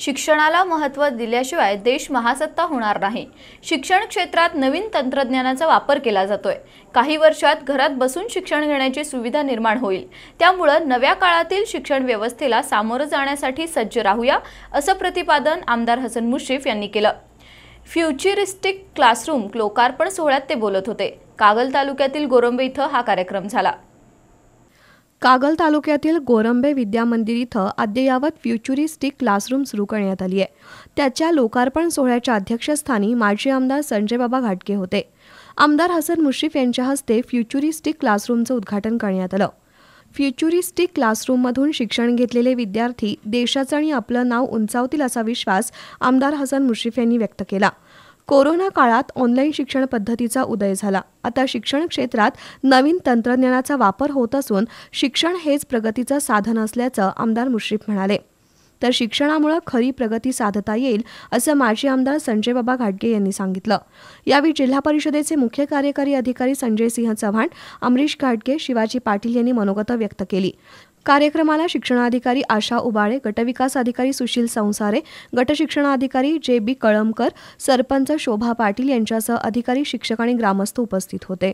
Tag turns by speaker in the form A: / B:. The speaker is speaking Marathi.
A: शिक्षणाला महत्त्व दिल्याशिवाय देश महासत्ता होणार नाही शिक्षण क्षेत्रात नवीन तंत्रज्ञानाचा वापर केला जातोय काही वर्षात घरात बसून शिक्षण घेण्याची सुविधा निर्माण होईल त्यामुळं नव्या काळातील शिक्षण व्यवस्थेला सामोरं जाण्यासाठी सज्ज राहूया असं प्रतिपादन आमदार हसन मुश्रीफ यांनी केलं फ्युचरिस्टिक क्लासरूम लोकार्पण सोहळ्यात ते बोलत होते कागल तालुक्यातील गोरंबे इथं हा कार्यक्रम झाला
B: कागल तालुक्यातील गोरंबे विद्या मंदिर इथं अद्ययावत फ्युचरिस्टिक क्लासरूम सुरू करण्यात आली आहे त्याच्या लोकार्पण सोहळ्याच्या अध्यक्षस्थानी माजी आमदार बाबा घाटके होते आमदार हसन मुश्रीफ यांच्या हस्ते फ्युचरिस्टिक क्लासरूमचं उद्घाटन करण्यात आलं फ्युचरिस्टिक क्लासरूममधून शिक्षण घेतलेले विद्यार्थी देशाचं आणि आपलं नाव उंचावतील असा विश्वास आमदार हसन मुश्रीफ यांनी व्यक्त केला कोरोना काळात ऑनलाईन शिक्षण पद्धतीचा उदय झाला आता शिक्षण क्षेत्रात नवीन तंत्रज्ञानाचा वापर होत असून शिक्षण हेच प्रगतीचं साधन असल्याचं आमदार मुश्रीफ म्हणाले तर शिक्षणामुळे खरी प्रगती साधता येईल असं माजी आमदार संजय बाबा घाटगे यांनी सांगितलं यावेळी जिल्हा परिषदेचे मुख्य कार्यकारी अधिकारी संजय सिंह चव्हाण अमरीश घाटगे शिवाजी पाटील यांनी मनोगत व्यक्त केली कार्यक्रमाला शिक्षणाधिकारी आशा उबाळे गटविकास अधिकारी सुशील संसारे गटशिक्षणाधिकारी जे बी कळमकर सरपंच शोभा पाटील यांच्यासह अधिकारी शिक्षक आणि ग्रामस्थ उपस्थित होते